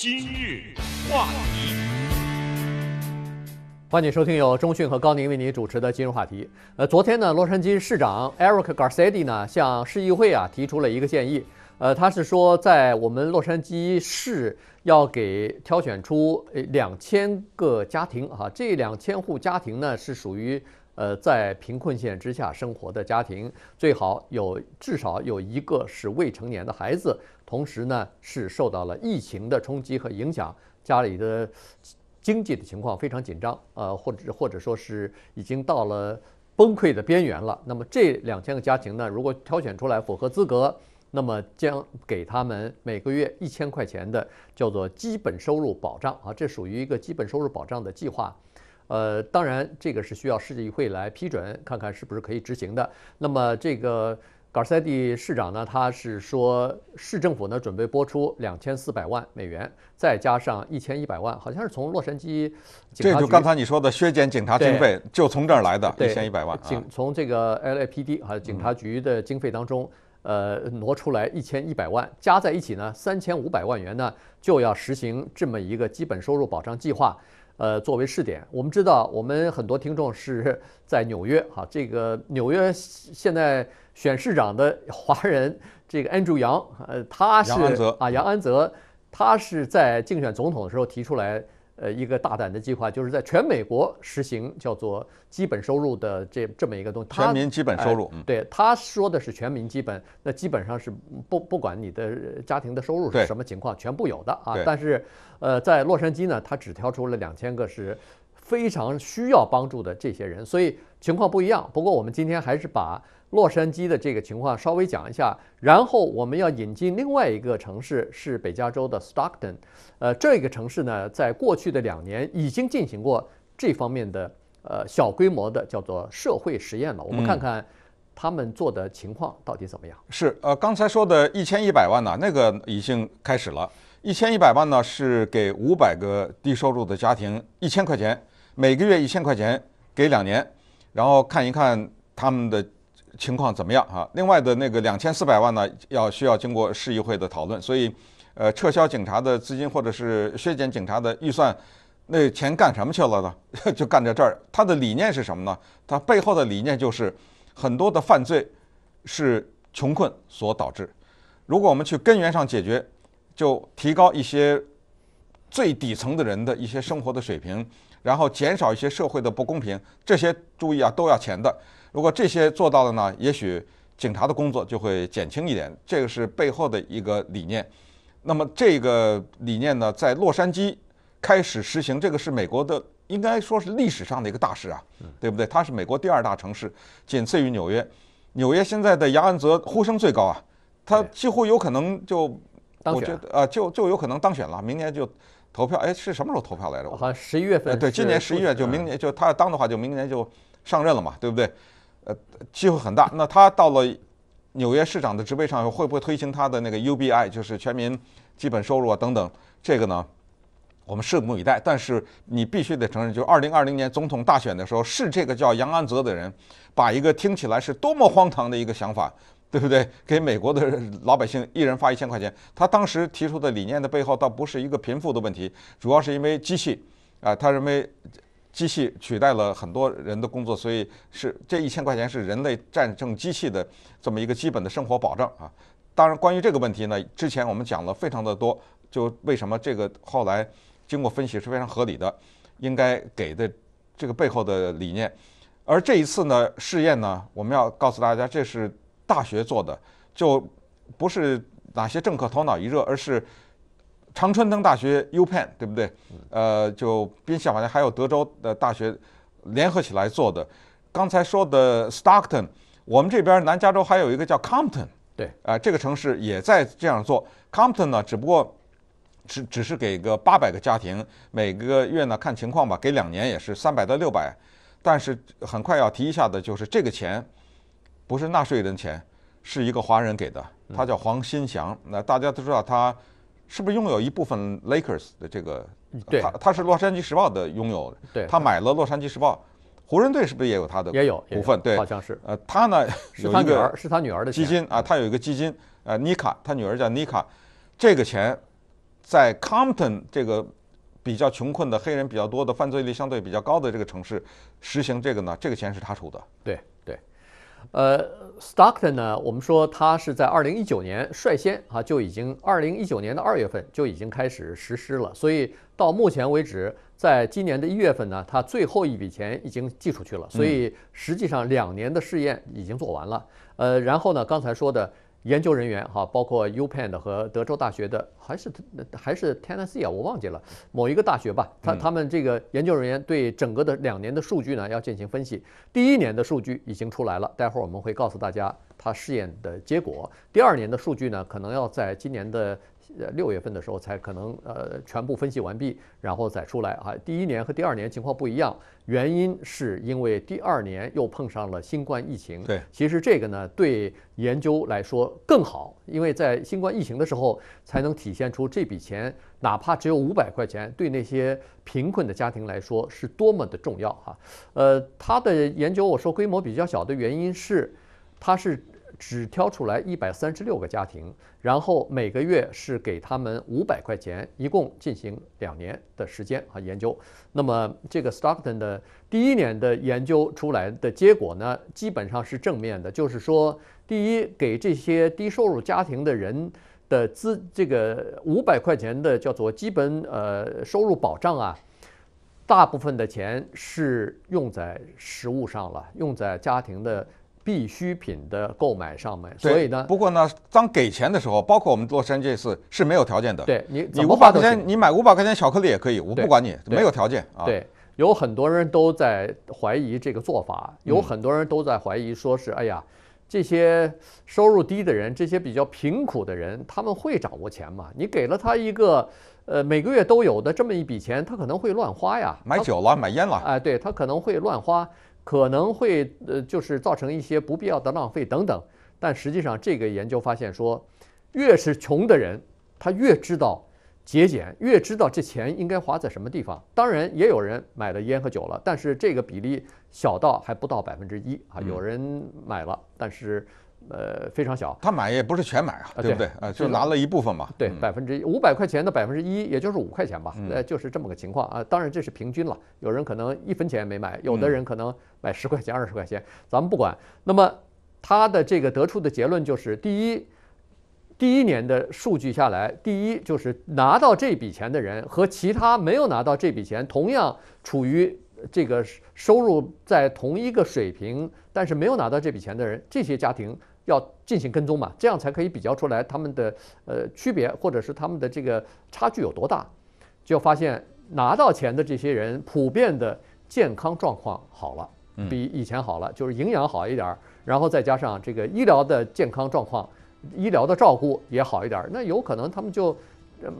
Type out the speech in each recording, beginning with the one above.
今日话题，欢迎收听由中讯和高宁为您主持的《今日话题》。呃，昨天呢，洛杉矶市长 Eric Garcetti 呢向市议会啊提出了一个建议。呃，他是说，在我们洛杉矶市要给挑选出两千个家庭啊，这两千户家庭呢是属于呃在贫困线之下生活的家庭，最好有至少有一个是未成年的孩子。同时呢，是受到了疫情的冲击和影响，家里的经济的情况非常紧张，呃，或者或者说，是已经到了崩溃的边缘了。那么这两千个家庭呢，如果挑选出来符合资格，那么将给他们每个月一千块钱的叫做基本收入保障啊，这属于一个基本收入保障的计划。呃，当然这个是需要世界议会来批准，看看是不是可以执行的。那么这个。马赛蒂市长呢？他是说市政府呢准备拨出两千四百万美元，再加上一千一百万，好像是从洛杉矶。这就刚才你说的削减警察经费，就从这儿来的，一千一百万。警从这个 LAPD 有警察局的经费当中，呃挪出来一千一百万，加在一起呢三千五百万元呢就要实行这么一个基本收入保障计划，呃作为试点。我们知道，我们很多听众是在纽约哈，这个纽约现在。选市长的华人这个安朱杨，呃，他是啊，杨安泽，他是在竞选总统的时候提出来，呃，一个大胆的计划，就是在全美国实行叫做基本收入的这这么一个东西。全民基本收入，对他说的是全民基本，那基本上是不不管你的家庭的收入是什么情况，全部有的啊。但是，呃，在洛杉矶呢，他只挑出了两千个是非常需要帮助的这些人，所以。情况不一样，不过我们今天还是把洛杉矶的这个情况稍微讲一下。然后我们要引进另外一个城市，是北加州的 Stockton。呃，这个城市呢，在过去的两年已经进行过这方面的呃小规模的叫做社会实验了。我们看看他们做的情况到底怎么样？是呃，刚才说的一千一百万呢，那个已经开始了。一千一百万呢，是给五百个低收入的家庭一千块钱，每个月一千块钱，给两年。然后看一看他们的情况怎么样啊？另外的那个两千四百万呢，要需要经过市议会的讨论。所以，呃，撤销警察的资金或者是削减警察的预算，那钱干什么去了呢？就干在这儿。他的理念是什么呢？他背后的理念就是，很多的犯罪是穷困所导致。如果我们去根源上解决，就提高一些最底层的人的一些生活的水平。然后减少一些社会的不公平，这些注意啊都要钱的。如果这些做到了呢，也许警察的工作就会减轻一点。这个是背后的一个理念。那么这个理念呢，在洛杉矶开始实行，这个是美国的，应该说是历史上的一个大事啊，对不对？它是美国第二大城市，仅次于纽约。纽约现在的杨安泽呼声最高啊，他几乎有可能就当选啊，就就有可能当选了，明年就。投票哎，是什么时候投票来着？好像十一月份。对，今年十一月就明年就他要当的话，就明年就上任了嘛，对不对？呃，机会很大。那他到了纽约市长的职位上，会不会推行他的那个 UBI，就是全民基本收入啊等等？这个呢，我们拭目以待。但是你必须得承认，就二零二零年总统大选的时候，是这个叫杨安泽的人，把一个听起来是多么荒唐的一个想法。对不对？给美国的老百姓一人发一千块钱，他当时提出的理念的背后倒不是一个贫富的问题，主要是因为机器，啊，他认为机器取代了很多人的工作，所以是这一千块钱是人类战胜机器的这么一个基本的生活保障啊。当然，关于这个问题呢，之前我们讲了非常的多，就为什么这个后来经过分析是非常合理的，应该给的这个背后的理念。而这一次呢试验呢，我们要告诉大家，这是。大学做的就不是哪些政客头脑一热，而是常春藤大学、U Penn，对不对？呃，就宾夕法尼亚还有德州的大学联合起来做的。刚才说的 Stockton，我们这边南加州还有一个叫 Compton，对，啊，这个城市也在这样做。Compton 呢，只不过只只是给个八百个家庭，每个月呢看情况吧，给两年也是三百到六百。但是很快要提一下的就是这个钱。不是纳税人的钱，是一个华人给的，他叫黄新祥。那大家都知道他是不是拥有一部分 Lakers 的这个？对，他是《洛杉矶时报》的拥有的，他买了《洛杉矶时报》，湖人队是不是也有他的？也有股份，对，好像是。呃，他呢有一个是他女儿的基金啊，他有一个基金啊，妮卡，他女儿叫妮卡，这个钱在 Compton 这个比较穷困的黑人比较多的、犯罪率相对比较高的这个城市实行这个呢，这个钱是他出的，对。呃，Stockton 呢？我们说它是在二零一九年率先啊，就已经二零一九年的二月份就已经开始实施了。所以到目前为止，在今年的一月份呢，它最后一笔钱已经寄出去了。所以实际上两年的试验已经做完了。呃，然后呢，刚才说的。研究人员哈，包括 U Penn 和德州大学的，还是还是 Tennessee 啊，我忘记了某一个大学吧。他他们这个研究人员对整个的两年的数据呢，要进行分析。第一年的数据已经出来了，待会儿我们会告诉大家他试验的结果。第二年的数据呢，可能要在今年的。呃，六月份的时候才可能呃全部分析完毕，然后再出来啊。第一年和第二年情况不一样，原因是因为第二年又碰上了新冠疫情。对，其实这个呢对研究来说更好，因为在新冠疫情的时候才能体现出这笔钱，哪怕只有五百块钱，对那些贫困的家庭来说是多么的重要哈。呃，他的研究我说规模比较小的原因是，他是。只挑出来一百三十六个家庭，然后每个月是给他们五百块钱，一共进行两年的时间和研究。那么这个 Stockton 的第一年的研究出来的结果呢，基本上是正面的，就是说，第一，给这些低收入家庭的人的资这个五百块钱的叫做基本呃收入保障啊，大部分的钱是用在食物上了，用在家庭的。必需品的购买上面，所以呢，不过呢，当给钱的时候，包括我们乐山这次是没有条件的。对你五百块钱，你买五百块钱巧克力也可以，我不管你，没有条件啊。对，有很多人都在怀疑这个做法，有很多人都在怀疑，说是哎呀，这些收入低的人，这些比较贫苦的人，他们会掌握钱吗？你给了他一个呃每个月都有的这么一笔钱，他可能会乱花呀，买酒了，买烟了，哎，对他可能会乱花。可能会呃，就是造成一些不必要的浪费等等。但实际上，这个研究发现说，越是穷的人，他越知道节俭，越知道这钱应该花在什么地方。当然，也有人买了烟和酒了，但是这个比例小到还不到百分之一啊。有人买了，但是。呃，非常小，他买也不是全买啊，对不对？呃，就拿了一部分嘛。对，百分之一五百块钱的百分之一，也就是五块钱吧。呃，就是这么个情况啊。当然这是平均了，有人可能一分钱也没买，有的人可能买十块钱、二十块钱，咱们不管。那么他的这个得出的结论就是，第一，第一年的数据下来，第一就是拿到这笔钱的人和其他没有拿到这笔钱，同样处于这个收入在同一个水平，但是没有拿到这笔钱的人，这些家庭。要进行跟踪嘛，这样才可以比较出来他们的呃区别，或者是他们的这个差距有多大，就发现拿到钱的这些人普遍的健康状况好了，比以前好了，就是营养好一点，然后再加上这个医疗的健康状况，医疗的照顾也好一点，那有可能他们就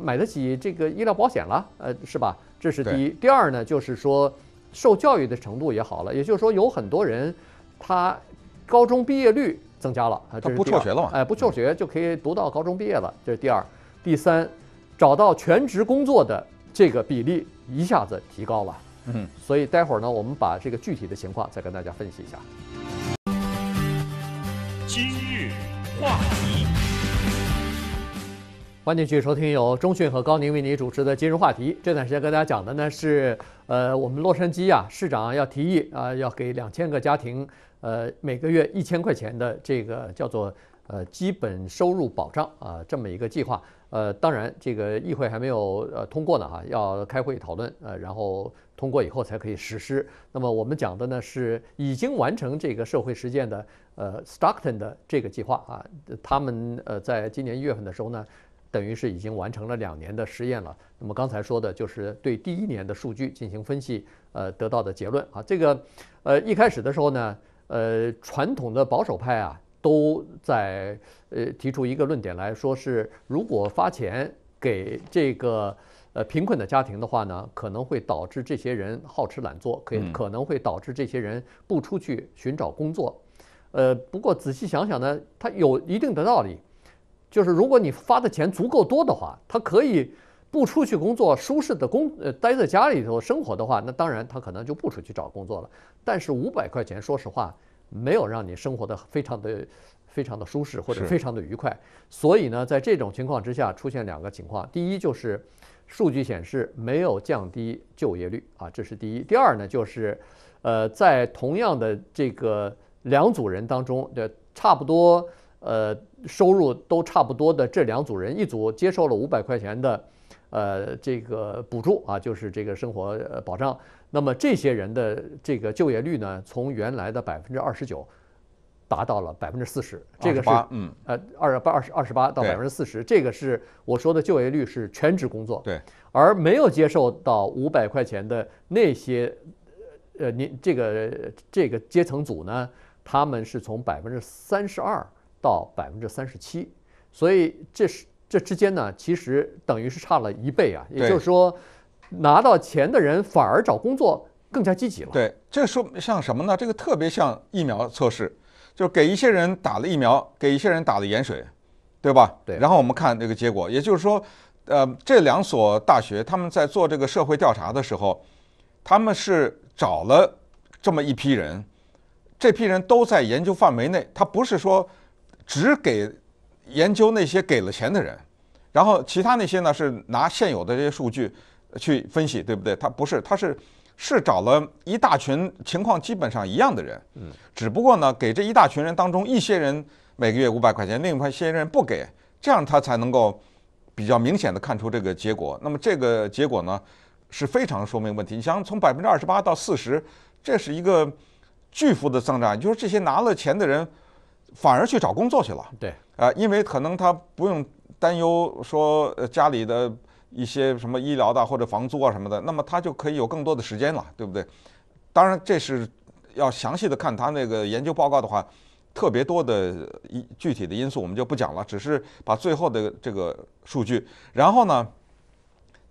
买得起这个医疗保险了，呃，是吧？这是第一。第二呢，就是说受教育的程度也好了，也就是说有很多人他高中毕业率。增加了，他不辍学了嘛？哎，不辍学就可以读到高中毕业了，这是第二。第三，找到全职工作的这个比例一下子提高了。嗯，所以待会儿呢，我们把这个具体的情况再跟大家分析一下。今日话题，欢迎继续收听由中讯和高宁为您主持的《今日话题》。这段时间跟大家讲的呢是，呃，我们洛杉矶啊，市长要提议啊，要给两千个家庭。呃，每个月一千块钱的这个叫做呃基本收入保障啊，这么一个计划。呃，当然这个议会还没有呃通过呢啊，要开会讨论呃，然后通过以后才可以实施。那么我们讲的呢是已经完成这个社会实践的呃 Stockton 的这个计划啊，他们呃在今年一月份的时候呢，等于是已经完成了两年的实验了。那么刚才说的就是对第一年的数据进行分析呃得到的结论啊，这个呃一开始的时候呢。呃，传统的保守派啊，都在呃提出一个论点来说是，如果发钱给这个呃贫困的家庭的话呢，可能会导致这些人好吃懒做，可可能会导致这些人不出去寻找工作。呃，不过仔细想想呢，它有一定的道理，就是如果你发的钱足够多的话，它可以。不出去工作，舒适的工呃待在家里头生活的话，那当然他可能就不出去找工作了。但是五百块钱，说实话，没有让你生活的非常的非常的舒适或者非常的愉快。所以呢，在这种情况之下出现两个情况：第一就是，数据显示没有降低就业率啊，这是第一；第二呢就是，呃，在同样的这个两组人当中的差不多呃收入都差不多的这两组人，一组接受了五百块钱的。呃，这个补助啊，就是这个生活保障。那么这些人的这个就业率呢，从原来的百分之二十九，达到了百分之四十。这个是嗯呃二八二十二十八到百分之四十，这个是我说的就业率是全职工作。对。而没有接受到五百块钱的那些呃您这个这个阶层组呢，他们是从百分之三十二到百分之三十七。所以这是。这之间呢，其实等于是差了一倍啊，也就是说，拿到钱的人反而找工作更加积极了。对，这说像什么呢？这个特别像疫苗测试，就是给一些人打了疫苗，给一些人打了盐水，对吧？对。然后我们看这个结果，也就是说，呃，这两所大学他们在做这个社会调查的时候，他们是找了这么一批人，这批人都在研究范围内，他不是说只给。研究那些给了钱的人，然后其他那些呢是拿现有的这些数据去分析，对不对？他不是，他是是找了一大群情况基本上一样的人，嗯，只不过呢给这一大群人当中一些人每个月五百块钱，另外一些人不给，这样他才能够比较明显的看出这个结果。那么这个结果呢是非常说明问题。你想从百分之二十八到四十，这是一个巨幅的增长，就是这些拿了钱的人。反而去找工作去了，对，啊，因为可能他不用担忧说家里的一些什么医疗的或者房租啊什么的，那么他就可以有更多的时间了，对不对？当然这是要详细的看他那个研究报告的话，特别多的一具体的因素我们就不讲了，只是把最后的这个数据。然后呢，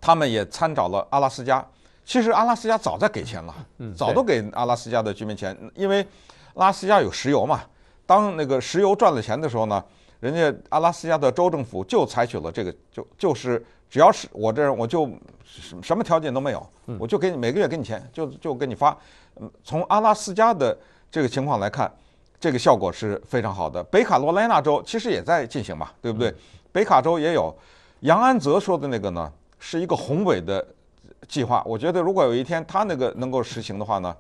他们也参照了阿拉斯加，其实阿拉斯加早在给钱了，早都给阿拉斯加的居民钱，因为阿拉斯加有石油嘛。当那个石油赚了钱的时候呢，人家阿拉斯加的州政府就采取了这个，就就是只要是我这我就什什么条件都没有，我就给你每个月给你钱，就就给你发。从阿拉斯加的这个情况来看，这个效果是非常好的。北卡罗来纳州其实也在进行嘛，对不对？北卡州也有。杨安泽说的那个呢，是一个宏伟的计划。我觉得如果有一天他那个能够实行的话呢。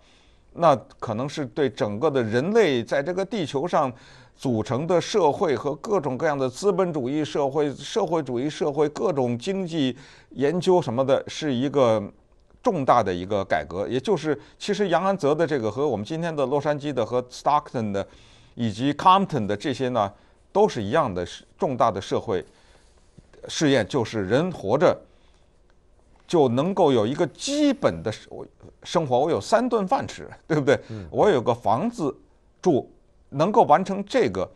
那可能是对整个的人类在这个地球上组成的社会和各种各样的资本主义社会、社会主义社会各种经济研究什么的，是一个重大的一个改革。也就是，其实杨安泽的这个和我们今天的洛杉矶的和 Stockton 的以及 Compton 的这些呢，都是一样的重大的社会试验，就是人活着。就能够有一个基本的生活，我有三顿饭吃，对不对？我有个房子住，能够完成这个。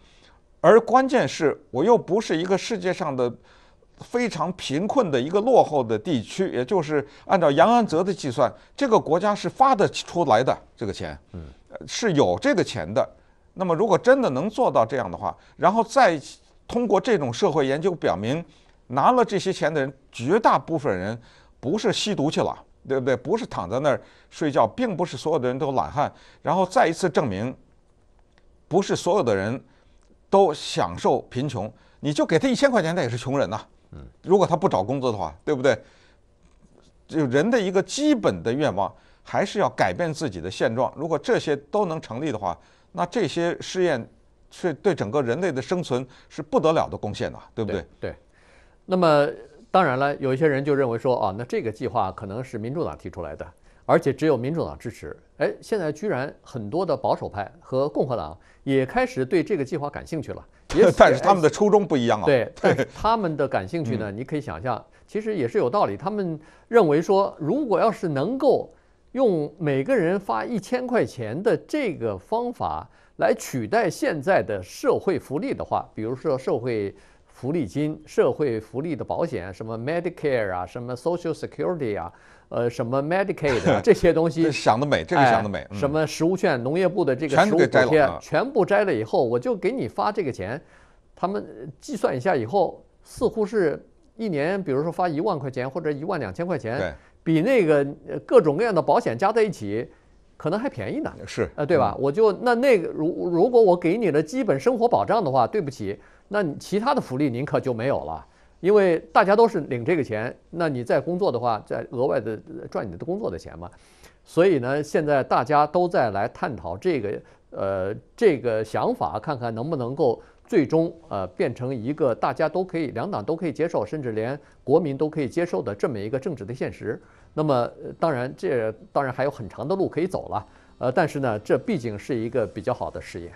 而关键是，我又不是一个世界上的非常贫困的一个落后的地区，也就是按照杨安泽的计算，这个国家是发得出来的这个钱，是有这个钱的。那么，如果真的能做到这样的话，然后再通过这种社会研究表明，拿了这些钱的人，绝大部分人。不是吸毒去了，对不对？不是躺在那儿睡觉，并不是所有的人都懒汉。然后再一次证明，不是所有的人都享受贫穷。你就给他一千块钱，他也是穷人呐。嗯。如果他不找工作的话，对不对？就人的一个基本的愿望，还是要改变自己的现状。如果这些都能成立的话，那这些试验是对整个人类的生存是不得了的贡献呐，对不对？对。那么。当然了，有一些人就认为说啊，那这个计划可能是民主党提出来的，而且只有民主党支持。哎，现在居然很多的保守派和共和党也开始对这个计划感兴趣了。也但是他们的初衷不一样啊。对，他们的感兴趣呢，你可以想象，其实也是有道理。他们认为说，如果要是能够用每个人发一千块钱的这个方法来取代现在的社会福利的话，比如说社会。福利金、社会福利的保险，什么 Medicare 啊，什么 Social Security 啊，呃，什么 Medicaid 啊、这些东西，想得美，这个想得美。什么实物券、农业部的这个物补贴，全部摘了以后，我就给你发这个钱。他们计算一下以后，似乎是一年，比如说发一万块钱或者一万两千块钱，比那个各种各样的保险加在一起，可能还便宜呢。是，呃，对吧？我就那那个，如如果我给你了基本生活保障的话，对不起。那其他的福利您可就没有了，因为大家都是领这个钱，那你在工作的话，在额外的赚你的工作的钱嘛。所以呢，现在大家都在来探讨这个，呃，这个想法，看看能不能够最终呃变成一个大家都可以，两党都可以接受，甚至连国民都可以接受的这么一个政治的现实。那么当然这当然还有很长的路可以走了，呃，但是呢，这毕竟是一个比较好的试验。